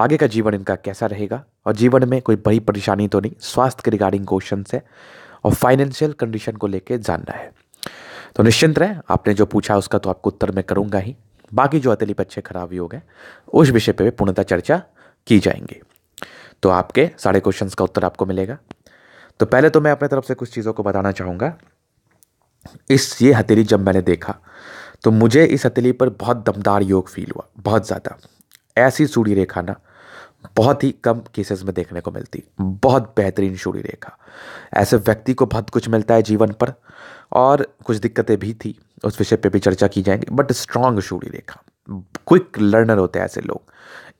आगे का जीवन इनका कैसा रहेगा और जीवन में कोई बड़ी परेशानी तो नहीं स्वास्थ्य के रिगार्डिंग क्वेश्चन है और फाइनेंशियल कंडीशन को लेकर जानना है तो निश्चिंत रहें आपने जो पूछा उसका तो आपको उत्तर मैं करूंगा ही बाकी जो अतली अच्छे खराब योग हैं उस विषय पर पूर्णतः चर्चा की जाएंगी तो आपके सारे क्वेश्चन का उत्तर आपको मिलेगा तो पहले तो मैं अपने तरफ से कुछ चीज़ों को बताना चाहूँगा इस ये हथेली जब मैंने देखा तो मुझे इस हथेली पर बहुत दमदार योग फील हुआ बहुत ज़्यादा ऐसी सूढ़ी रेखा ना बहुत ही कम केसेस में देखने को मिलती बहुत बेहतरीन सूढ़ी रेखा ऐसे व्यक्ति को बहुत कुछ मिलता है जीवन पर और कुछ दिक्कतें भी थी उस विषय पे भी चर्चा की जाएंगी बट स्ट्रांग सूढ़ी रेखा क्विक लर्नर होते हैं ऐसे लोग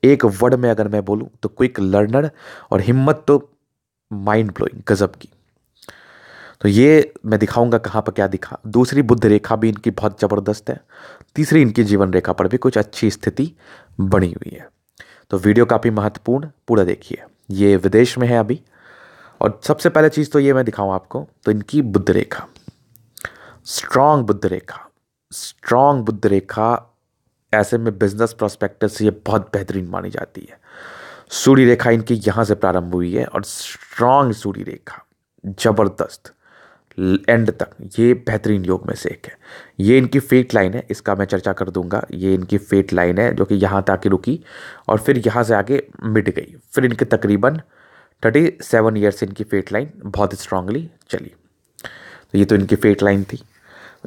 एक वर्ड में अगर मैं बोलूँ तो क्विक लर्नर और हिम्मत तो माइंड ब्लोइंग गजब की तो ये मैं दिखाऊंगा कहाँ पर क्या दिखा दूसरी बुद्ध रेखा भी इनकी बहुत ज़बरदस्त है तीसरी इनकी जीवन रेखा पर भी कुछ अच्छी स्थिति बनी हुई है तो वीडियो काफ़ी महत्वपूर्ण पूरा देखिए ये विदेश में है अभी और सबसे पहले चीज़ तो ये मैं दिखाऊँ आपको तो इनकी बुद्ध रेखा स्ट्रांग बुद्ध रेखा स्ट्रांग बुद्ध रेखा ऐसे में बिजनेस प्रोस्पेक्टिव से ये बहुत बेहतरीन मानी जाती है सूर्य रेखा इनकी यहाँ से प्रारंभ हुई है और स्ट्रांग सूर्य रेखा जबरदस्त एंड तक ये बेहतरीन योग में से एक है ये इनकी फेट लाइन है इसका मैं चर्चा कर दूंगा ये इनकी फेट लाइन है जो कि यहाँ तक आके रुकी और फिर यहाँ से आगे मिट गई फिर इनके तकरीबन थर्टी सेवन ईयर्स इनकी फेट लाइन बहुत स्ट्रांगली चली तो ये तो इनकी फेट लाइन थी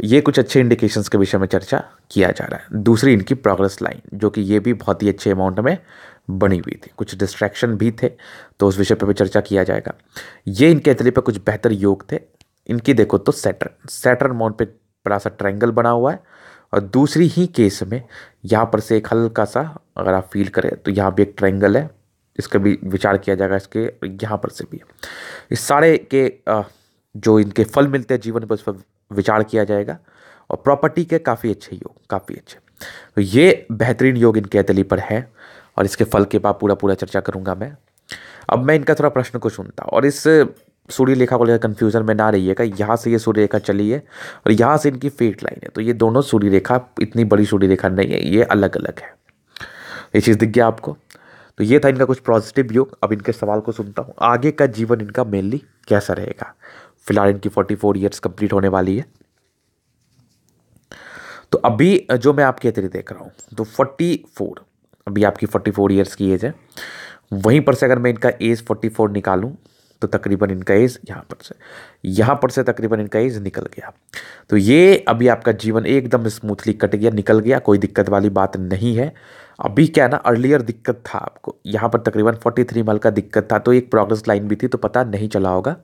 ये कुछ अच्छे इंडिकेशंस के विषय में चर्चा किया जा रहा है दूसरी इनकी प्रोग्रेस लाइन जो कि ये भी बहुत ही अच्छे अमाउंट में बनी हुई थी कुछ डिस्ट्रैक्शन भी थे तो उस विषय पर भी चर्चा किया जाएगा ये इनके अतले पर कुछ बेहतर योग थे इनकी देखो तो सैटर्न सैटर्न मोन पे बड़ा सा ट्रायंगल बना हुआ है और दूसरी ही केस में यहाँ पर से एक हल्का सा अगर आप फील करें तो यहाँ भी एक ट्रायंगल है इसका भी विचार किया जाएगा इसके यहाँ पर से भी इस सारे के जो इनके फल मिलते हैं जीवन पर उस पर विचार किया जाएगा और प्रॉपर्टी के काफ़ी अच्छे योग काफ़ी अच्छे तो ये बेहतरीन योग इनके अतली पर है और इसके फल के बाद पूरा पूरा चर्चा करूँगा मैं अब मैं इनका थोड़ा प्रश्न को सुनता और इस सूर्य रेखा को लेकर कन्फ्यूजन में ना रहिएगा यहाँ से ये सूर्य रेखा चली है और यहाँ से इनकी फेट लाइन है तो ये दोनों सूर्य रेखा इतनी बड़ी सूर्य रेखा नहीं है ये अलग अलग है ये चीज़ दिख गया आपको तो ये था इनका कुछ पॉजिटिव योग अब इनके सवाल को सुनता हूँ आगे का जीवन इनका मेनली कैसा रहेगा फिलहाल इनकी फोर्टी फोर ईयर्स कंप्लीट होने वाली है तो अभी जो मैं आपके इतनी देख रहा हूँ तो फोर्टी फोर अभी आपकी फोर्टी फोर ईयर्स की एज है वहीं पर से अगर मैं इनका एज फोर्टी फोर निकालूँ तो तकरीबन इनका एज यहाँ पर से यहाँ पर से तकरीबन इनका एज निकल गया तो ये अभी आपका जीवन एकदम स्मूथली कट गया निकल गया कोई दिक्कत वाली बात नहीं है अभी क्या ना अर्लियर दिक्कत था आपको यहाँ पर तकरीबन 43 थ्री माइल का दिक्कत था तो एक प्रोग्रेस लाइन भी थी तो पता नहीं चला होगा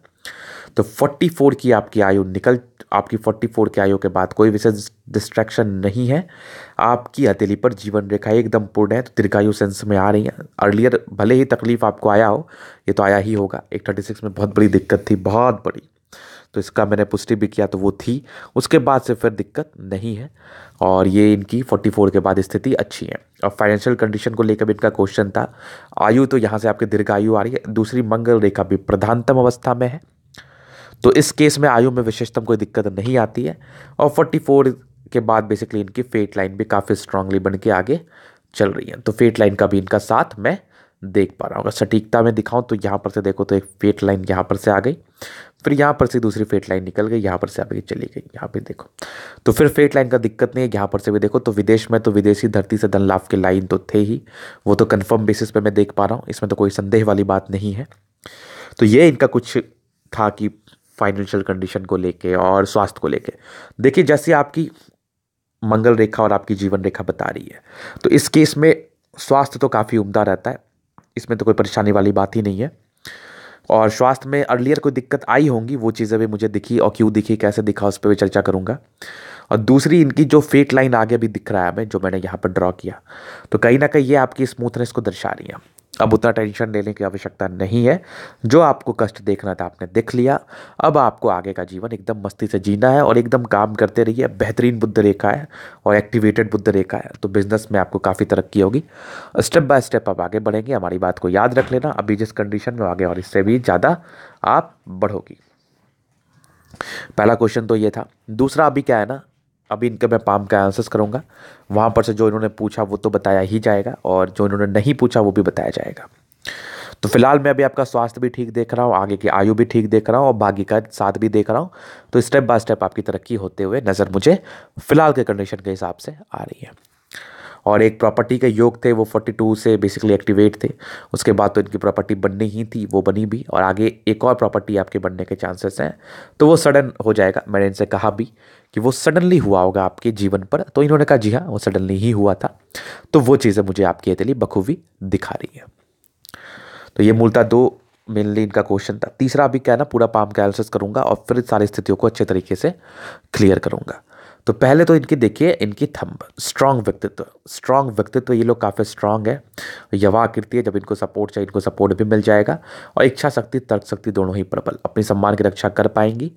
तो 44 की आपकी आयु निकल आपकी 44 की आयु के बाद कोई विशेष डिस्ट्रैक्शन नहीं है आपकी हथेली पर जीवन रेखा एकदम पूर्ण है तो दीर्घायु सेंस में आ रही है अर्लियर भले ही तकलीफ आपको आया हो ये तो आया ही होगा एक थर्टी सिक्स में बहुत बड़ी दिक्कत थी बहुत बड़ी तो इसका मैंने पुष्टि भी किया तो वो थी उसके बाद से फिर दिक्कत नहीं है और ये इनकी 44 के बाद स्थिति अच्छी है और फाइनेंशियल कंडीशन को लेकर भी इनका क्वेश्चन था आयु तो यहाँ से आपकी दीर्घायु आ रही है दूसरी मंगल रेखा भी प्रधानतम अवस्था में है तो इस केस में आयु में विशेषतम कोई दिक्कत नहीं आती है और फोर्टी फोर के बाद बेसिकली इनकी फेट लाइन भी काफ़ी स्ट्रांगली बन के आगे चल रही है तो फेट लाइन का भी इनका साथ मैं देख पा रहा हूँ अगर सटीकता में दिखाऊँ तो यहाँ पर से देखो तो एक फेट लाइन यहाँ पर से आ गई फिर यहाँ पर से दूसरी फेट लाइन निकल गई यहाँ पर से आगे चली गई यहाँ पे देखो तो फिर फेट लाइन का दिक्कत नहीं है यहाँ पर से भी देखो तो विदेश में तो विदेशी धरती से धन लाभ के लाइन तो थे ही वो तो कन्फर्म बेसिस पर मैं देख पा रहा हूँ इसमें तो कोई संदेह वाली बात नहीं है तो ये इनका कुछ था कि फाइनेंशियल कंडीशन को लेके और स्वास्थ्य को लेके देखिए जैसे आपकी मंगल रेखा और आपकी जीवन रेखा बता रही है तो इस केस में स्वास्थ्य तो काफ़ी उम्दा रहता है इसमें तो कोई परेशानी वाली बात ही नहीं है और स्वास्थ्य में अर्लियर कोई दिक्कत आई होंगी वो चीज़ें भी मुझे दिखी और क्यों दिखी कैसे दिखा उस पर भी चर्चा करूँगा और दूसरी इनकी जो फेट लाइन आगे भी दिख रहा है हमें जो मैंने यहाँ पर ड्रॉ किया तो कहीं ना कहीं ये आपकी स्मूथनेस को दर्शा रही है अब उतना टेंशन लेने की आवश्यकता नहीं है जो आपको कष्ट देखना था आपने देख लिया अब आपको आगे का जीवन एकदम मस्ती से जीना है और एकदम काम करते रहिए बेहतरीन बुद्ध रेखा है और एक्टिवेटेड बुद्ध रेखा है तो बिजनेस में आपको काफ़ी तरक्की होगी स्टेप बाय स्टेप आप आगे बढ़ेंगे हमारी बात को याद रख लेना अभी जिस कंडीशन में आगे और इससे भी ज़्यादा आप बढ़ोगी पहला क्वेश्चन तो ये था दूसरा अभी क्या है ना अभी इनके मैं पाम का आंसर्स करूँगा वहाँ पर से जो इन्होंने पूछा वो तो बताया ही जाएगा और जो इन्होंने नहीं पूछा वो भी बताया जाएगा तो फिलहाल मैं अभी आपका स्वास्थ्य भी ठीक देख रहा हूँ आगे की आयु भी ठीक देख रहा हूँ और भाग्य का साथ भी देख रहा हूँ तो स्टेप बाय स्टेप आपकी तरक्की होते हुए नज़र मुझे फिलहाल के कंडीशन के हिसाब से आ रही है और एक प्रॉपर्टी के योग थे वो 42 से बेसिकली एक्टिवेट थे उसके बाद तो इनकी प्रॉपर्टी बननी ही थी वो बनी भी और आगे एक और प्रॉपर्टी आपके बनने के चांसेस हैं तो वो सडन हो जाएगा मैंने इनसे कहा भी कि वो सडनली हुआ होगा आपके जीवन पर तो इन्होंने कहा जी हाँ वो सडनली ही हुआ था तो वो चीज़ें मुझे आपकी हथेली बखूबी दिखा रही है तो ये मूलता दो मेनली इनका क्वेश्चन था तीसरा अभी क्या है ना पूरा पाम का एनालिसिस करूँगा और फिर सारी स्थितियों को अच्छे तरीके से क्लियर करूँगा तो पहले तो इनकी देखिए इनकी थंब स्ट्रांग व्यक्तित्व स्ट्रांग व्यक्तित्व ये लोग काफ़ी स्ट्रांग है यवा आकृति है जब इनको सपोर्ट चाहिए इनको सपोर्ट भी मिल जाएगा और इच्छा शक्ति तर्क शक्ति दोनों ही प्रबल अपनी सम्मान की रक्षा कर पाएंगी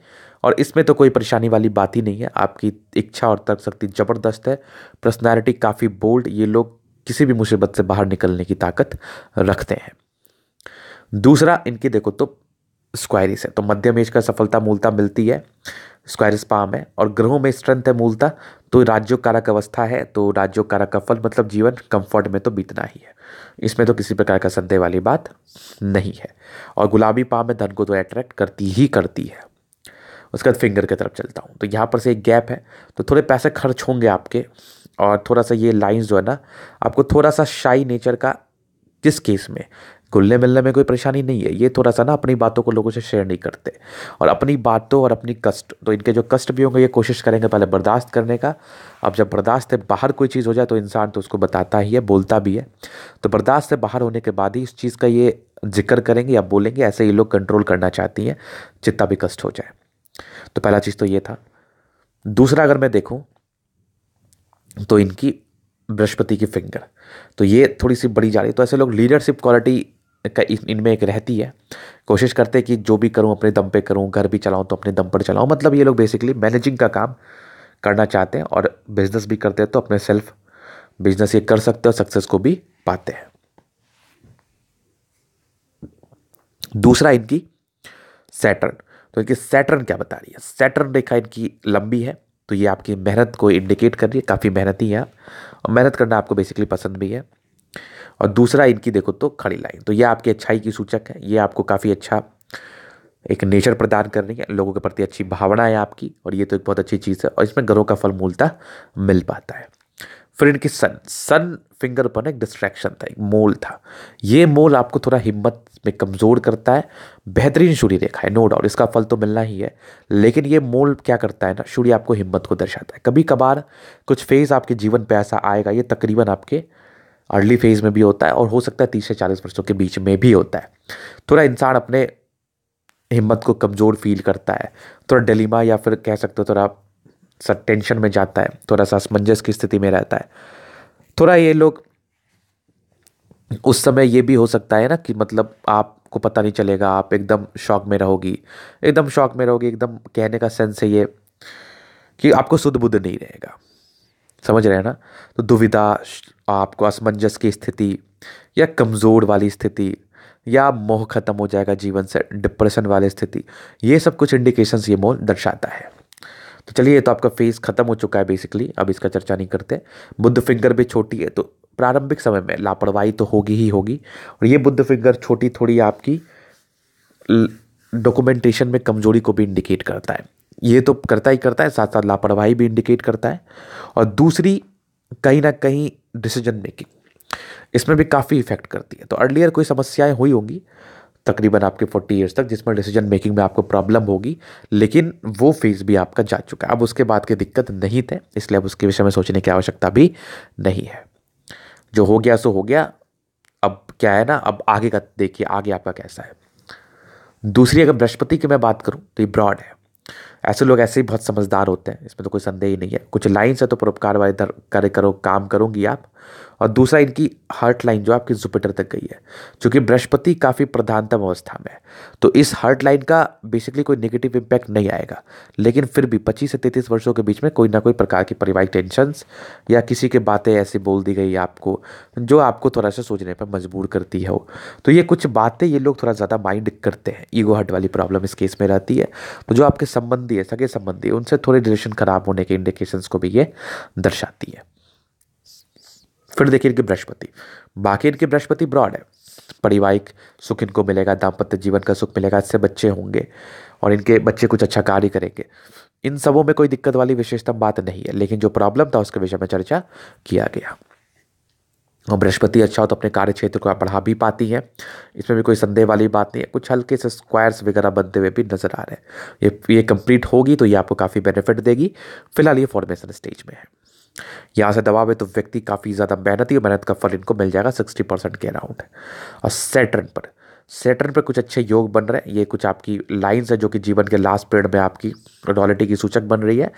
और इसमें तो कोई परेशानी वाली बात ही नहीं है आपकी इच्छा और तर्क शक्ति ज़बरदस्त है पर्सनैलिटी काफ़ी बोल्ड ये लोग किसी भी मुसीबत से बाहर निकलने की ताकत रखते हैं दूसरा इनकी देखो तो स्क्वायरिस है तो मध्यम एज का सफलता मूलता मिलती है स्क्वायरिस पाम है और ग्रहों में स्ट्रेंथ है मूलता तो राज्यों कारक अवस्था है तो राज्यों कारक का फल मतलब जीवन कंफर्ट में तो बीतना ही है इसमें तो किसी प्रकार का संदेह वाली बात नहीं है और गुलाबी पाम में धन को तो अट्रैक्ट करती ही करती है उसके बाद फिंगर की तरफ चलता हूँ तो यहाँ पर से एक गैप है तो थोड़े पैसे खर्च होंगे आपके और थोड़ा सा ये लाइन्स जो है ना आपको थोड़ा सा शाई नेचर का किस केस में घुलने मिलने में कोई परेशानी नहीं है ये थोड़ा सा ना अपनी बातों को लोगों से शेयर नहीं करते और अपनी बातों और अपनी कष्ट तो इनके जो कष्ट भी होंगे ये कोशिश करेंगे पहले बर्दाश्त करने का अब जब बर्दाश्त से बाहर कोई चीज़ हो जाए तो इंसान तो उसको बताता ही है बोलता भी है तो बर्दाश्त से बाहर होने के बाद ही इस चीज़ का ये जिक्र करेंगे या बोलेंगे ऐसे ये लोग कंट्रोल करना चाहती हैं जितना भी कष्ट हो जाए तो पहला चीज़ तो ये था दूसरा अगर मैं देखूँ तो इनकी बृहस्पति की फिंगर तो ये थोड़ी सी बड़ी जा रही तो ऐसे लोग लीडरशिप क्वालिटी का इनमें एक रहती है कोशिश करते हैं कि जो भी करूँ अपने दम पे करूँ घर भी चलाऊँ तो अपने दम पर चलाऊँ मतलब ये लोग बेसिकली मैनेजिंग का काम करना चाहते हैं और बिजनेस भी करते हैं तो अपने सेल्फ बिजनेस ये कर सकते हैं और सक्सेस को भी पाते हैं दूसरा इनकी सैटर्न तो इनकी सैटर्न क्या बता रही है सैटर्न रेखा इनकी लंबी है तो ये आपकी मेहनत को इंडिकेट कर रही है काफ़ी मेहनती है और मेहनत करना आपको बेसिकली पसंद भी है और दूसरा इनकी देखो तो खड़ी लाइन तो ये आपकी अच्छाई की सूचक है ये आपको काफ़ी अच्छा एक नेचर प्रदान कर रही है लोगों के प्रति अच्छी भावना है आपकी और ये तो एक बहुत अच्छी चीज़ है और इसमें ग्रहों का फल मूलता मिल पाता है फिर इनकी सन सन फिंगर पर एक डिस्ट्रैक्शन था एक मोल था ये मोल आपको थोड़ा हिम्मत में कमज़ोर करता है बेहतरीन सूर्य रेखा है नो डाउट इसका फल तो मिलना ही है लेकिन ये मोल क्या करता है ना सूर्य आपको हिम्मत को दर्शाता है कभी कभार कुछ फेज़ आपके जीवन पर ऐसा आएगा ये तकरीबन आपके अर्ली फेज़ में भी होता है और हो सकता है तीस से चालीस वर्षों के बीच में भी होता है थोड़ा इंसान अपने हिम्मत को कमज़ोर फील करता है थोड़ा डलीमा या फिर कह सकते हो थोड़ा सा टेंशन में जाता है थोड़ा सा असमंजस की स्थिति में रहता है थोड़ा ये लोग उस समय ये भी हो सकता है ना कि मतलब आपको पता नहीं चलेगा आप एकदम शौक में रहोगी एकदम शौक में रहोगी एकदम कहने का सेंस है ये कि आपको शुद्ध बुद्ध नहीं रहेगा समझ रहे हैं ना तो दुविधा आपको असमंजस की स्थिति या कमज़ोर वाली स्थिति या मोह खत्म हो जाएगा जीवन से डिप्रेशन वाली स्थिति ये सब कुछ इंडिकेशंस ये मोह दर्शाता है तो चलिए तो आपका फेस खत्म हो चुका है बेसिकली अब इसका चर्चा नहीं करते बुद्ध फिंगर भी छोटी है तो प्रारंभिक समय में लापरवाही तो होगी ही होगी और ये बुद्ध फिंगर छोटी थोड़ी आपकी डॉक्यूमेंटेशन में कमजोरी को भी इंडिकेट करता है ये तो करता ही करता है साथ साथ लापरवाही भी इंडिकेट करता है और दूसरी कहीं ना कहीं डिसीजन मेकिंग इसमें भी काफ़ी इफेक्ट करती है तो अर्लियर कोई समस्याएं हुई होंगी तकरीबन आपके फोर्टी ईयर्स तक जिसमें डिसीजन मेकिंग में आपको प्रॉब्लम होगी लेकिन वो फेज़ भी आपका जा चुका है अब उसके बाद की दिक्कत नहीं थे इसलिए अब उसके विषय में सोचने की आवश्यकता भी नहीं है जो हो गया सो हो गया अब क्या है ना अब आगे का देखिए आगे आपका कैसा है दूसरी अगर बृहस्पति की मैं बात करूँ तो ये ब्रॉड है ऐसे लोग ऐसे ही बहुत समझदार होते हैं इसमें तो कोई संदेह ही नहीं है कुछ लाइन्स है तो परोपकार वाले कार्य करो काम करोगी आप और दूसरा इनकी हर्ट लाइन जो आपकी जुपिटर तक गई है चूँकि बृहस्पति काफ़ी प्रधानतम अवस्था में है तो इस हर्ट लाइन का बेसिकली कोई नेगेटिव इम्पैक्ट नहीं आएगा लेकिन फिर भी 25 से 33 वर्षों के बीच में कोई ना कोई प्रकार की पारिवारिक टेंशन्स या किसी के बातें ऐसी बोल दी गई आपको जो आपको थोड़ा सा सोचने पर मजबूर करती हो तो ये कुछ बातें ये लोग थोड़ा ज़्यादा माइंड करते हैं ईगो हर्ट वाली प्रॉब्लम इस केस में रहती है तो जो आपके संबंधी है सगे संबंधी उनसे थोड़े रिलेशन खराब होने के इंडिकेशंस को भी ये दर्शाती है फिर देखिए इनके बृहस्पति बाकी इनके बृहस्पति ब्रॉड है पारिवारिक सुख इनको मिलेगा दाम्पत्य जीवन का सुख मिलेगा इससे बच्चे होंगे और इनके बच्चे कुछ अच्छा कार्य करेंगे इन सबों में कोई दिक्कत वाली विशेषता बात नहीं है लेकिन जो प्रॉब्लम था उसके विषय में चर्चा किया गया और बृहस्पति अच्छा हो तो अपने कार्य क्षेत्र को बढ़ा भी पाती हैं इसमें भी कोई संदेह वाली बात नहीं है कुछ हल्के से स्क्वायर्स वगैरह बनते हुए भी नजर आ रहे हैं ये ये कंप्लीट होगी तो ये आपको काफ़ी बेनिफिट देगी फिलहाल ये फॉर्मेशन स्टेज में है यहाँ से दबाव है तो व्यक्ति काफ़ी ज़्यादा मेहनती और मेहनत का फल इनको मिल जाएगा सिक्सटी परसेंट के अराउंड और सेटर्न पर सेटर्न पर कुछ अच्छे योग बन रहे हैं ये कुछ आपकी लाइंस है जो कि जीवन के लास्ट पीरियड में आपकी डॉलिटी की सूचक बन रही है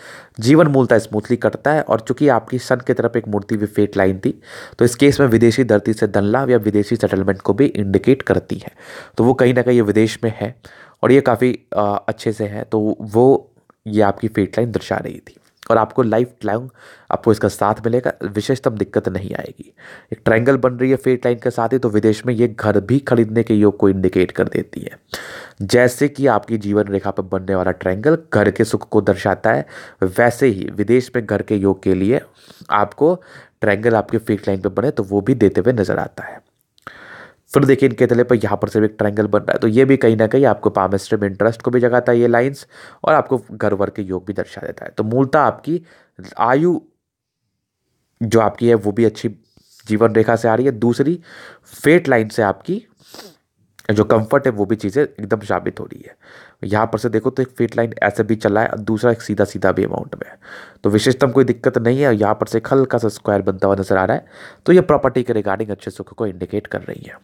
जीवन मूलता स्मूथली कटता है और चूंकि आपकी सन की तरफ एक मूर्ति भी फेट लाइन थी तो इस केस में विदेशी धरती से धन लाभ या विदेशी सेटलमेंट को भी इंडिकेट करती है तो वो कहीं ना कहीं ये विदेश में है और ये काफ़ी अच्छे से है तो वो ये आपकी फेट लाइन दर्शा रही थी और आपको लाइफ लॉन्ग आपको इसका साथ मिलेगा विशेषतम दिक्कत नहीं आएगी एक ट्रायंगल बन रही है फेट लाइन के साथ ही तो विदेश में ये घर भी खरीदने के योग को इंडिकेट कर देती है जैसे कि आपकी जीवन रेखा पर बनने वाला ट्रायंगल घर के सुख को दर्शाता है वैसे ही विदेश में घर के योग के लिए आपको ट्रायंगल आपके फेट लाइन पर बने तो वो भी देते हुए नजर आता है फिर देखिए इनके तले पर यहाँ पर से भी एक ट्रायंगल बन रहा है तो ये भी कहीं ना कहीं आपको में इंटरेस्ट को भी जगाता है ये लाइन्स और आपको घर वर के योग भी दर्शा देता है तो मूलतः आपकी आयु जो आपकी है वो भी अच्छी जीवन रेखा से आ रही है दूसरी फेट लाइन से आपकी जो कंफर्ट है वो भी चीज़ें एकदम साबित हो रही है यहाँ पर से देखो तो एक फेट लाइन ऐसे भी चला है और दूसरा एक सीधा सीधा भी अमाउंट में है तो विशेषतम कोई दिक्कत नहीं है और यहाँ पर से एक हल्का सा स्क्वायर बनता हुआ नजर आ रहा है तो ये प्रॉपर्टी के रिगार्डिंग अच्छे सुख को इंडिकेट कर रही है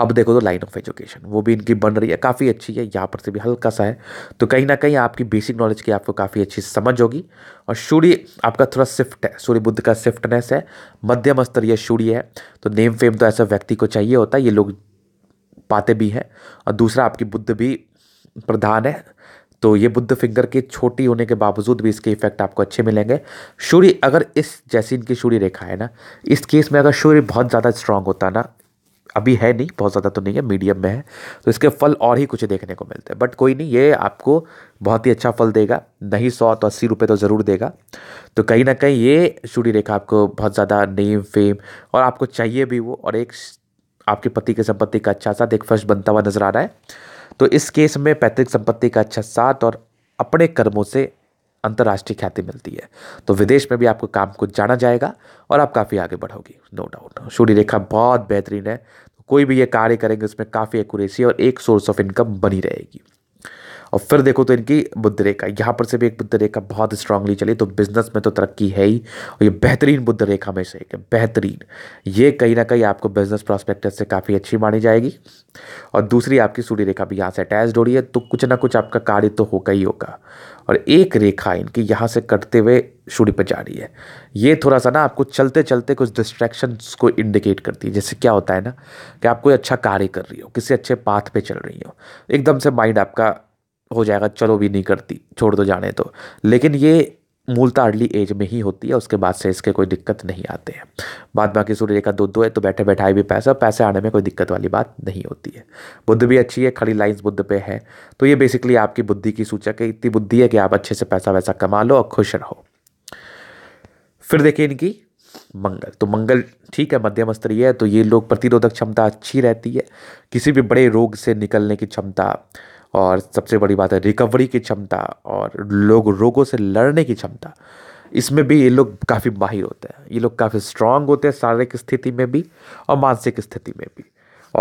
अब देखो तो लाइन ऑफ एजुकेशन वो भी इनकी बन रही है काफ़ी अच्छी है यहाँ पर से भी हल्का सा है तो कहीं ना कहीं आपकी बेसिक नॉलेज की आपको काफ़ी अच्छी समझ होगी और सूर्य आपका थोड़ा शिफ्ट है सूर्य बुद्ध का शिफ्टनेस है मध्यम स्तरीय सूर्य है तो नेम फेम तो ऐसा व्यक्ति को चाहिए होता है ये लोग पाते भी हैं और दूसरा आपकी बुद्ध भी प्रधान है तो ये बुद्ध फिंगर के छोटी होने के बावजूद भी इसके इफेक्ट आपको अच्छे मिलेंगे सूर्य अगर इस जैसी इनकी सूर्य रेखा है ना इस केस में अगर सूर्य बहुत ज़्यादा स्ट्रांग होता ना अभी है नहीं बहुत ज़्यादा तो नहीं है मीडियम में है तो इसके फल और ही कुछ देखने को मिलते हैं बट कोई नहीं ये आपको बहुत ही अच्छा फल देगा नहीं सौ तो अस्सी रुपये तो ज़रूर देगा तो कहीं ना कहीं ये सूर्य रेखा आपको बहुत ज़्यादा नेम फेम और आपको चाहिए भी वो और एक आपके पति की संपत्ति का अच्छा साथ एक फर्श बनता हुआ नजर आ रहा है तो इस केस में पैतृक संपत्ति का अच्छा साथ और अपने कर्मों से अंतर्राष्ट्रीय ख्याति मिलती है तो विदेश में भी आपको काम को जाना जाएगा और आप काफ़ी आगे बढ़ोगी नो डाउट सूर्य रेखा बहुत बेहतरीन है कोई भी ये कार्य करेंगे उसमें काफ़ी एक्यूरेसी और एक सोर्स ऑफ इनकम बनी रहेगी और फिर देखो तो इनकी बुद्ध रेखा यहाँ पर से भी एक बुद्ध रेखा बहुत स्ट्रांगली चली तो बिजनेस में तो तरक्की है ही और ये बेहतरीन बुद्ध रेखा में से एक है बेहतरीन ये कहीं ना कहीं आपको बिजनेस प्रॉस्पेक्टस से काफ़ी अच्छी मानी जाएगी और दूसरी आपकी सूर्य रेखा भी यहाँ से अटैच हो रही है तो कुछ ना कुछ आपका कार्य तो होगा ही होगा और एक रेखा इनकी यहाँ से कटते हुए सूर्य पर जा रही है ये थोड़ा सा ना आपको चलते चलते कुछ डिस्ट्रैक्शन को इंडिकेट करती है जैसे क्या होता है ना कि आप कोई अच्छा कार्य कर रही हो किसी अच्छे पाथ पे चल रही हो एकदम से माइंड आपका हो जाएगा चलो भी नहीं करती छोड़ दो जाने तो लेकिन ये मूलता अर्ली एज में ही होती है उसके बाद से इसके कोई दिक्कत नहीं आते हैं बाद बाकी सूर्य का दो दो है तो बैठे बैठाए भी पैसा पैसे आने में कोई दिक्कत वाली बात नहीं होती है बुद्ध भी अच्छी है खड़ी लाइंस बुद्ध पे है तो ये बेसिकली आपकी बुद्धि की सूचक है इतनी बुद्धि है कि आप अच्छे से पैसा वैसा कमा लो और खुश रहो फिर देखिए इनकी मंगल तो मंगल ठीक है मध्यम स्तरीय है तो ये लोग प्रतिरोधक क्षमता अच्छी रहती है किसी भी बड़े रोग से निकलने की क्षमता और सबसे बड़ी बात है रिकवरी की क्षमता और लोग रोगों से लड़ने की क्षमता इसमें भी ये लोग काफ़ी माहिर होते हैं ये लोग काफ़ी स्ट्रांग होते हैं शारीरिक स्थिति में भी और मानसिक स्थिति में भी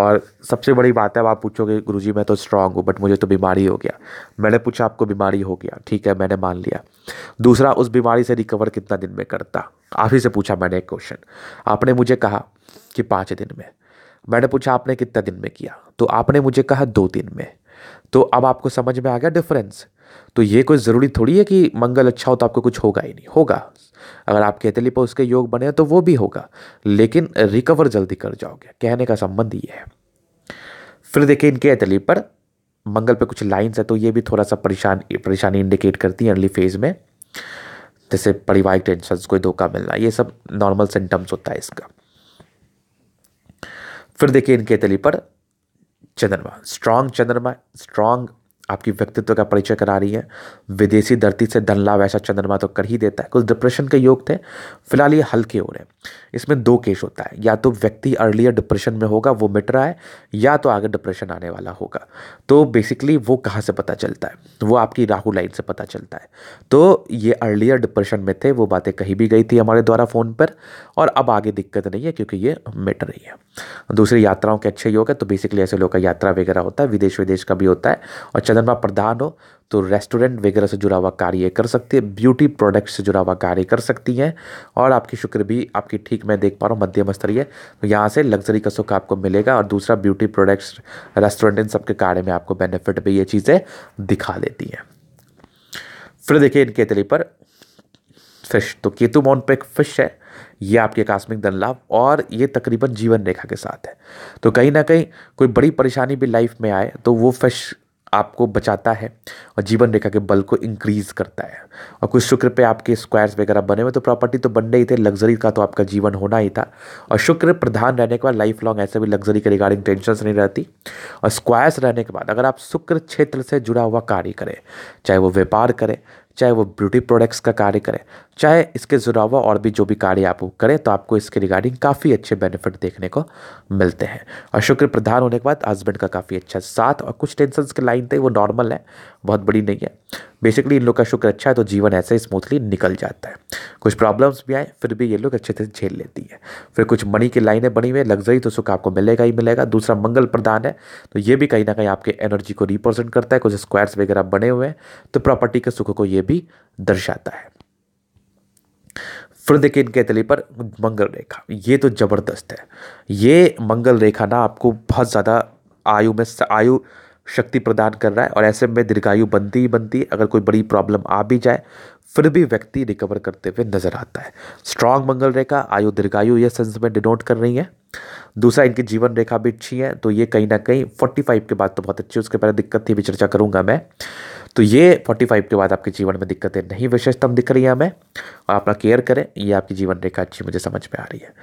और सबसे बड़ी बात है अब आप पूछोगे गुरु जी मैं तो स्ट्रांग हूँ बट मुझे तो बीमारी हो गया मैंने पूछा आपको बीमारी हो गया ठीक है मैंने मान लिया दूसरा उस बीमारी से रिकवर कितना दिन में करता आप ही से पूछा मैंने एक क्वेश्चन आपने मुझे कहा कि पाँच दिन में मैंने पूछा आपने कितना दिन में किया तो आपने मुझे कहा दो दिन में तो अब आपको समझ में आ गया डिफरेंस तो ये कोई ज़रूरी थोड़ी है कि मंगल अच्छा हो तो आपको कुछ होगा ही नहीं होगा अगर आपके कहते पर उसके योग बने तो वो भी होगा लेकिन रिकवर जल्दी कर जाओगे कहने का संबंध ये है फिर देखिए इनके एतली पर मंगल पे कुछ लाइंस है तो ये भी थोड़ा सा परेशान परेशानी इंडिकेट करती है अर्ली फेज में जैसे पारिवारिक टेंशन कोई धोखा मिलना ये सब नॉर्मल सिम्टम्स होता है इसका फिर देखिए इनके एतली पर चंद्रमा स्ट्रांग चंद्रमा स्ट्रांग आपकी व्यक्तित्व का परिचय करा रही है विदेशी धरती से धनला वैसा चंद्रमा तो कर ही देता है कुछ डिप्रेशन के योग थे फिलहाल ये हल्के हो रहे हैं इसमें दो केस होता है या तो व्यक्ति अर्लियर डिप्रेशन में होगा वो मिट रहा है या तो आगे डिप्रेशन आने वाला होगा तो बेसिकली वो कहाँ से पता चलता है वो आपकी राहु लाइन से पता चलता है तो ये अर्लियर डिप्रेशन में थे वो बातें कही भी गई थी हमारे द्वारा फ़ोन पर और अब आगे दिक्कत नहीं है क्योंकि ये मिट रही है दूसरी यात्राओं के अच्छे योग है तो बेसिकली ऐसे लोग का यात्रा वगैरह होता है विदेश विदेश का भी होता है और चंद्रमा प्रधान हो तो रेस्टोरेंट वगैरह से जुड़ा हुआ कार्य कर सकती है ब्यूटी प्रोडक्ट से जुड़ा हुआ कार्य कर सकती हैं और आपकी शुक्र भी आपकी ठीक मैं देख पा रहा हूँ मध्यम स्तरीय तो यहाँ से लग्जरी का सुख आपको मिलेगा और दूसरा ब्यूटी प्रोडक्ट्स रेस्टोरेंट इन सबके कार्य में आपको बेनिफिट भी ये चीज़ें दिखा देती हैं फिर देखिए इनके तरी पर फिश तो केतु मोन पे एक फिश है ये आपके आकस्मिक धन लाभ और ये तकरीबन जीवन रेखा के साथ है तो कहीं ना कहीं कोई बड़ी परेशानी भी लाइफ में आए तो वो फिश आपको बचाता है और जीवन रेखा के बल को इंक्रीज करता है और कुछ शुक्र पे आपके स्क्वायर्स वगैरह बने हुए तो प्रॉपर्टी तो बन ही थे लग्जरी का तो आपका जीवन होना ही था और शुक्र प्रधान रहने के बाद लाइफ लॉन्ग ऐसे भी लग्जरी के रिगार्डिंग टेंशन नहीं रहती और स्क्वायर्स रहने के बाद अगर आप शुक्र क्षेत्र से जुड़ा हुआ कार्य करें चाहे वो व्यापार करें चाहे वो ब्यूटी प्रोडक्ट्स का कार्य करें चाहे इसके जुड़ावा और भी जो भी कार्य आप करें तो आपको इसके रिगार्डिंग काफ़ी अच्छे बेनिफिट देखने को मिलते हैं और शुक्र प्रधान होने के बाद हस्बैंड का काफ़ी अच्छा साथ और कुछ टेंशन के लाइन थे वो नॉर्मल है बहुत बड़ी नहीं है बेसिकली इन लोग का शुक्र अच्छा है तो जीवन ऐसे स्मूथली निकल जाता है कुछ प्रॉब्लम्स भी आए फिर भी ये लोग अच्छे से झेल लेती है फिर कुछ मनी की लाइनें बनी हुई है लग्जरी तो सुख आपको मिलेगा ही मिलेगा दूसरा मंगल प्रदान है तो ये भी कहीं ना कहीं आपके एनर्जी को रिप्रेजेंट करता है कुछ स्क्वायर्स वगैरह बने हुए हैं तो प्रॉपर्टी के सुख को ये भी दर्शाता है फिर देखिए इनके तले पर मंगल रेखा ये तो ज़बरदस्त है ये मंगल रेखा ना आपको बहुत ज़्यादा आयु में आयु शक्ति प्रदान कर रहा है और ऐसे में दीर्घायु बनती ही बनती है अगर कोई बड़ी प्रॉब्लम आ भी जाए फिर भी व्यक्ति रिकवर करते हुए नजर आता है स्ट्रांग मंगल रेखा आयु दीर्घायु यह सेंस में डिनोट कर रही है दूसरा इनकी जीवन रेखा भी अच्छी है तो ये कहीं ना कहीं 45 के बाद तो बहुत अच्छी उसके पहले दिक्कत थी भी चर्चा करूंगा मैं तो ये 45 के बाद आपके जीवन में दिक्कतें नहीं विशेषतम दिख रही हैं हमें और अपना केयर करें ये आपकी जीवन रेखा अच्छी मुझे समझ में आ रही है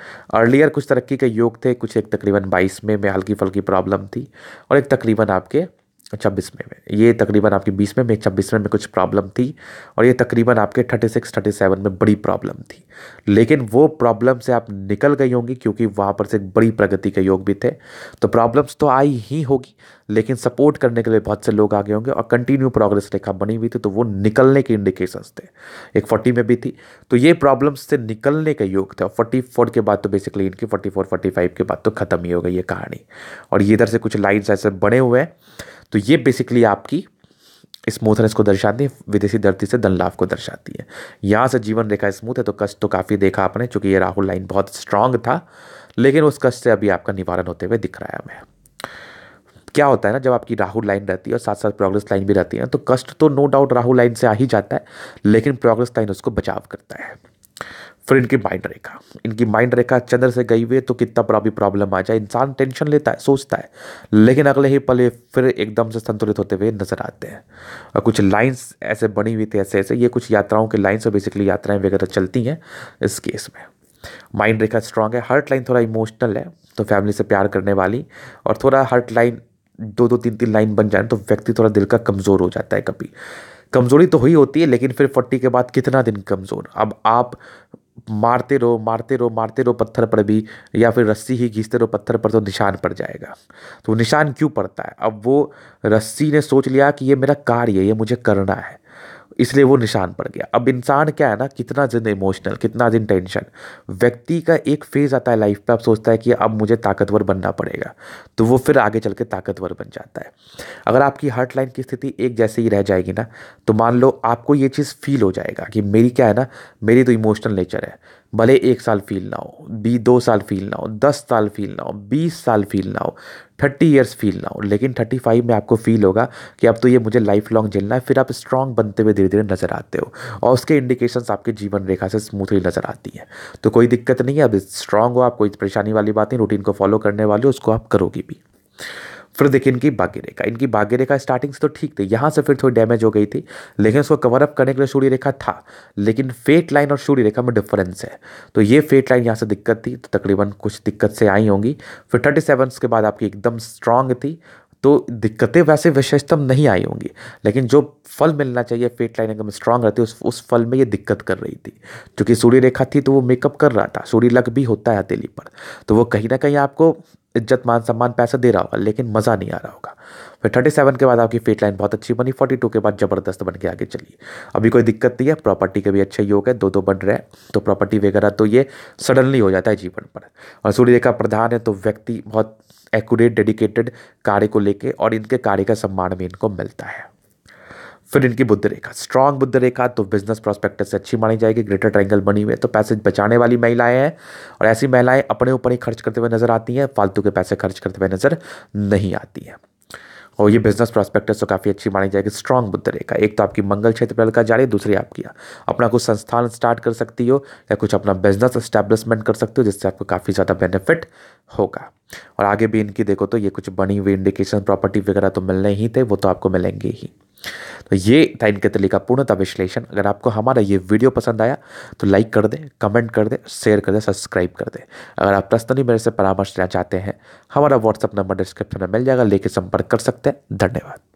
अर्लियर कुछ तरक्की के योग थे कुछ एक तकरीबन बाईस में, में हल्की फुल्की प्रॉब्लम थी और एक तकरीबन आपके छब्बीस में में ये तकरीबन आपकी बीस में में छब्बीस में में कुछ प्रॉब्लम थी और ये तकरीबन आपके थर्टी सिक्स थर्टी सेवन में बड़ी प्रॉब्लम थी लेकिन वो प्रॉब्लम से आप निकल गई होंगी क्योंकि वहाँ पर से एक बड़ी प्रगति के योग भी थे तो प्रॉब्लम्स तो आई ही होगी लेकिन सपोर्ट करने के लिए बहुत से लोग आगे होंगे और कंटिन्यू प्रोग्रेस रेखा बनी हुई थी तो वो निकलने के इंडिकेशंस थे एक फोर्टी में भी थी तो ये प्रॉब्लम्स से निकलने का योग था फोर्टी फोर के बाद तो बेसिकली इनकी फोर्टी फोर फोर्टी फाइव के बाद तो खत्म ही हो गई ये कहानी और ये इधर से कुछ लाइन्स ऐसे बने हुए हैं तो ये बेसिकली आपकी स्मूथनेस को दर्शाती है विदेशी धरती से धन लाभ को दर्शाती है यहाँ से जीवन रेखा स्मूथ है तो कष्ट तो काफ़ी देखा आपने चूँकि ये राहुल लाइन बहुत स्ट्रांग था लेकिन उस कष्ट से अभी आपका निवारण होते हुए दिख रहा है हमें क्या होता है ना जब आपकी राहु लाइन रहती है और साथ साथ प्रोग्रेस लाइन भी रहती है तो कष्ट तो नो डाउट राहु लाइन से आ ही जाता है लेकिन प्रोग्रेस लाइन उसको बचाव करता है फिर इनकी माइंड रेखा इनकी माइंड रेखा चंद्र से गई हुई तो कितना बड़ा भी प्रॉब्लम आ जाए इंसान टेंशन लेता है सोचता है लेकिन अगले ही पल फिर एकदम से संतुलित होते हुए नजर आते हैं और कुछ लाइन्स ऐसे बनी हुई थी ऐसे ऐसे ये कुछ यात्राओं के लाइन्स और बेसिकली यात्राएं वगैरह चलती हैं इस केस में माइंड रेखा स्ट्रांग है हर्ट लाइन थोड़ा इमोशनल है तो फैमिली से प्यार करने वाली और थोड़ा हर्ट लाइन दो दो तीन तीन लाइन बन जाए तो व्यक्ति थोड़ा दिल का कमज़ोर हो जाता है कभी कमज़ोरी तो हुई होती है लेकिन फिर फोर्टी के बाद कितना दिन कमज़ोर अब आप मारते रहो मारते रहो मारते रहो पत्थर पर भी या फिर रस्सी ही घिसते रहो पत्थर पर तो निशान पड़ जाएगा तो निशान क्यों पड़ता है अब वो रस्सी ने सोच लिया कि ये मेरा कार्य है ये मुझे करना है इसलिए वो निशान पड़ गया अब इंसान क्या है ना कितना दिन इमोशनल कितना दिन टेंशन व्यक्ति का एक फेज़ आता है लाइफ पे आप सोचता है कि अब मुझे ताकतवर बनना पड़ेगा तो वो फिर आगे चल के ताकतवर बन जाता है अगर आपकी हार्ट लाइन की स्थिति एक जैसे ही रह जाएगी ना तो मान लो आपको ये चीज़ फील हो जाएगा कि मेरी क्या है ना मेरी तो इमोशनल नेचर है भले एक साल फील ना हो बी दो साल फील ना हो दस साल फील ना हो बीस साल फील ना हो थर्टी ईयर्स फील ना हो लेकिन थर्टी फाइव में आपको फील होगा कि अब तो ये मुझे लाइफ लॉन्ग झेलना है फिर आप स्ट्रांग बनते हुए धीरे धीरे नजर आते हो और उसके इंडिकेशंस आपके जीवन रेखा से स्मूथली नजर आती है तो कोई दिक्कत नहीं है अब स्ट्रांग हो आप कोई परेशानी वाली बात नहीं रूटीन को फॉलो करने वाले हो उसको आप करोगे भी फिर देखिए इनकी बागी रेखा इनकी बागी रेखा स्टार्टिंग से तो ठीक थी यहाँ से फिर थोड़ी डैमेज हो गई थी लेकिन उसको कवर अप करने के लिए सूर्य रेखा था लेकिन फेट लाइन और सूर्य रेखा में डिफरेंस है तो ये फेट लाइन यहाँ से दिक्कत थी तो तकरीबन कुछ दिक्कत से आई होंगी फिर थर्टी सेवन के बाद आपकी एकदम स्ट्रांग थी तो दिक्कतें वैसे विशेषतम नहीं आई होंगी लेकिन जो फल मिलना चाहिए फेट लाइन एकदम स्ट्रांग रहती है उस उस फल में ये दिक्कत कर रही थी क्योंकि सूर्य रेखा थी तो वो मेकअप कर रहा था सूर्य लग भी होता है हथेली पर तो वो कहीं ना कहीं आपको इज्जत मान सम्मान पैसा दे रहा होगा लेकिन मज़ा नहीं आ रहा होगा फिर थर्टी सेवन के बाद आपकी फेट लाइन बहुत अच्छी बनी फोर्टी टू के बाद ज़बरदस्त बन के आगे चली अभी कोई दिक्कत नहीं है प्रॉपर्टी के भी अच्छे योग है दो दो बन रहे हैं तो प्रॉपर्टी वगैरह तो ये सडनली हो जाता है जीवन पर और सूर्य रेखा प्रधान है तो व्यक्ति बहुत एक्यूरेट डेडिकेटेड कार्य को लेके और इनके कार्य का सम्मान भी इनको मिलता है फिर इनकी बुद्ध रेखा स्ट्रांग बुद्ध रेखा तो बिजनेस प्रोस्पेक्ट से अच्छी मानी जाएगी ग्रेटर ट्रायंगल बनी हुई है तो पैसे बचाने वाली महिलाएं हैं और ऐसी महिलाएं अपने ऊपर ही खर्च करते हुए नजर आती हैं फालतू के पैसे खर्च करते हुए नजर नहीं आती हैं और ये बिजनेस प्रॉस्पेक्टस तो काफ़ी अच्छी मानी जाएगी स्ट्रांग बुद्ध रेखा एक तो आपकी मंगल क्षेत्र पर हल्का जा रही है दूसरी आपकी अपना कुछ संस्थान स्टार्ट कर सकती हो या कुछ अपना बिजनेस स्टैब्लिशमेंट कर सकती हो जिससे आपको काफ़ी ज़्यादा बेनिफिट होगा और आगे भी इनकी देखो तो ये कुछ बनी हुई इंडिकेशन प्रॉपर्टी वगैरह तो मिलने ही थे वो तो आपको मिलेंगे ही तो ये था इनके तिल्ली का पूर्णतः विश्लेषण अगर आपको हमारा ये वीडियो पसंद आया तो लाइक कर दें कमेंट कर दें शेयर कर दें सब्सक्राइब कर दें अगर आप पर्सनली मेरे से परामर्श लेना चाहते हैं हमारा व्हाट्सअप नंबर डिस्क्रिप्शन में मिल जाएगा लेके संपर्क कर सकते हैं धन्यवाद